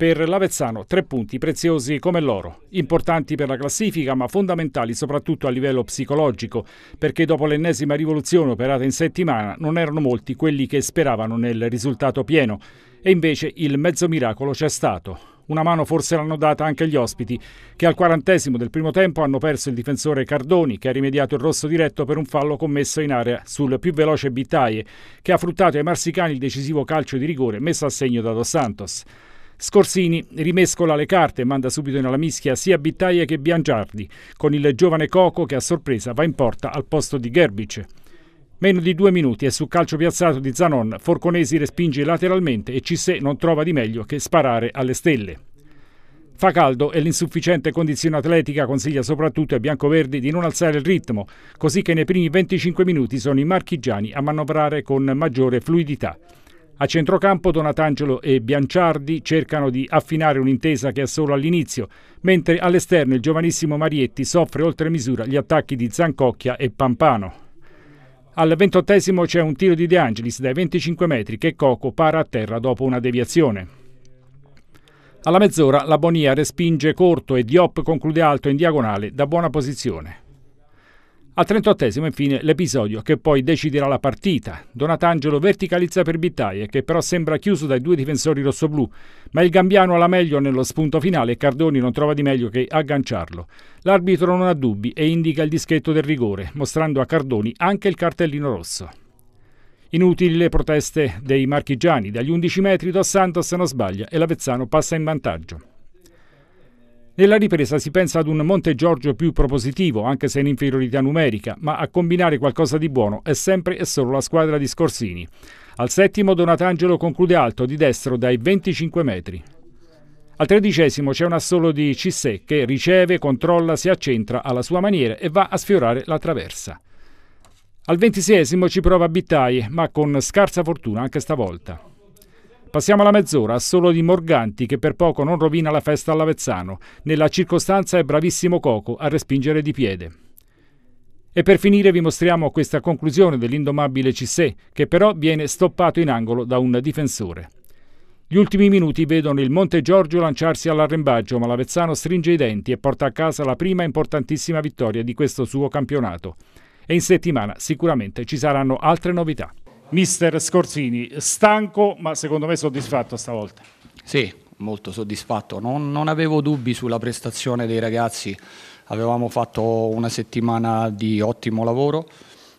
Per l'Avezzano tre punti preziosi come l'oro, importanti per la classifica ma fondamentali soprattutto a livello psicologico, perché dopo l'ennesima rivoluzione operata in settimana non erano molti quelli che speravano nel risultato pieno e invece il mezzo miracolo c'è stato. Una mano forse l'hanno data anche gli ospiti, che al quarantesimo del primo tempo hanno perso il difensore Cardoni, che ha rimediato il rosso diretto per un fallo commesso in area sul più veloce Bittaie, che ha fruttato ai marsicani il decisivo calcio di rigore messo a segno da Dos Santos. Scorsini rimescola le carte e manda subito nella mischia sia Bittaia che Biangiardi, con il giovane Coco che a sorpresa va in porta al posto di Gerbic. Meno di due minuti e su calcio piazzato di Zanon, Forconesi respinge lateralmente e Cissé non trova di meglio che sparare alle stelle. Fa caldo e l'insufficiente condizione atletica consiglia soprattutto ai biancoverdi di non alzare il ritmo, così che nei primi 25 minuti sono i marchigiani a manovrare con maggiore fluidità. A centrocampo Donatangelo e Bianciardi cercano di affinare un'intesa che è solo all'inizio, mentre all'esterno il giovanissimo Marietti soffre oltre misura gli attacchi di Zancocchia e Pampano. Al ventottesimo c'è un tiro di De Angelis dai 25 metri che Coco para a terra dopo una deviazione. Alla mezz'ora la Bonia respinge corto e Diop conclude alto in diagonale da buona posizione. Al 38 esimo infine l'episodio che poi deciderà la partita. Donatangelo verticalizza per Bittaie che però sembra chiuso dai due difensori rossoblù, ma il gambiano ha la meglio nello spunto finale e Cardoni non trova di meglio che agganciarlo. L'arbitro non ha dubbi e indica il dischetto del rigore, mostrando a Cardoni anche il cartellino rosso. Inutili le proteste dei marchigiani, dagli 11 metri Dos Santos non sbaglia e l'Avezzano passa in vantaggio. Nella ripresa si pensa ad un Monte Giorgio più propositivo, anche se in inferiorità numerica, ma a combinare qualcosa di buono è sempre e solo la squadra di Scorsini. Al settimo Donatangelo conclude alto di destro dai 25 metri. Al tredicesimo c'è un assolo di Cissé che riceve, controlla, si accentra alla sua maniera e va a sfiorare la traversa. Al ventisesimo ci prova Bittai, ma con scarsa fortuna anche stavolta. Passiamo alla mezz'ora, solo di Morganti che per poco non rovina la festa all'Avezzano. Nella circostanza è bravissimo Coco a respingere di piede. E per finire vi mostriamo questa conclusione dell'indomabile Cissé, che però viene stoppato in angolo da un difensore. Gli ultimi minuti vedono il Monte Giorgio lanciarsi all'arrembaggio, ma l'Avezzano stringe i denti e porta a casa la prima importantissima vittoria di questo suo campionato. E in settimana sicuramente ci saranno altre novità. Mister Scorsini, stanco ma secondo me soddisfatto stavolta. Sì, molto soddisfatto. Non, non, avevo dubbi sulla prestazione dei ragazzi, avevamo fatto una settimana di ottimo lavoro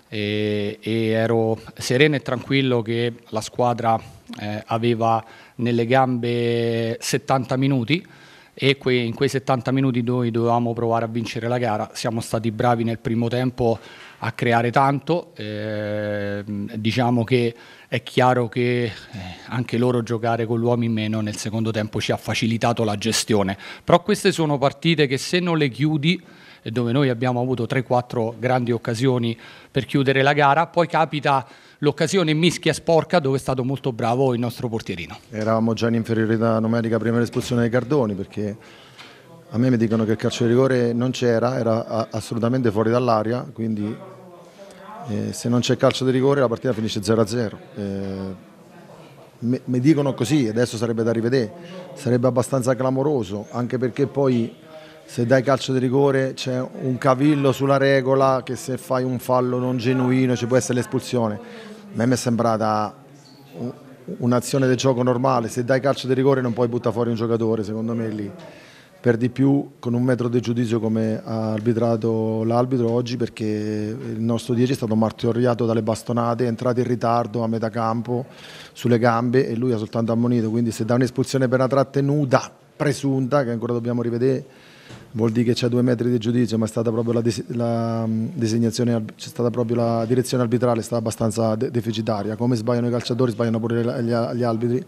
e, e ero sereno e tranquillo che la squadra eh, aveva nelle gambe 70 minuti e in quei 70 minuti noi dovevamo provare a vincere la gara, siamo stati bravi nel primo tempo a creare tanto, eh, diciamo che è chiaro che eh, anche loro giocare con l'uomo in meno nel secondo tempo ci ha facilitato la gestione, però queste sono partite che se non le chiudi dove noi abbiamo avuto 3-4 grandi occasioni per chiudere la gara, poi capita l'occasione mischia sporca dove è stato molto bravo il nostro portierino. Eravamo già in inferiorità numerica prima dell'espulsione dei Cardoni perché a me mi dicono che il calcio di rigore non c'era, era assolutamente fuori dall'aria, quindi eh, se non c'è calcio di rigore la partita finisce 0-0. Eh, mi dicono così, adesso sarebbe da rivedere, sarebbe abbastanza clamoroso, anche perché poi se dai calcio di rigore c'è un cavillo sulla regola che se fai un fallo non genuino ci può essere l'espulsione. A me mi è sembrata un'azione del gioco normale, se dai calcio di rigore non puoi buttare fuori un giocatore, secondo me lì. Per di più con un metro di giudizio come ha arbitrato l'arbitro oggi perché il nostro 10 è stato martoriato dalle bastonate, è entrato in ritardo a metà campo sulle gambe e lui ha soltanto ammonito, quindi se dà un'espulsione per una trattenuta presunta, che ancora dobbiamo rivedere, vuol dire che c'è due metri di giudizio, ma è stata proprio la, la mm, designazione, c'è stata proprio la direzione arbitrale, è stata abbastanza de deficitaria. Come sbagliano i calciatori, sbagliano pure gli, gli arbitri.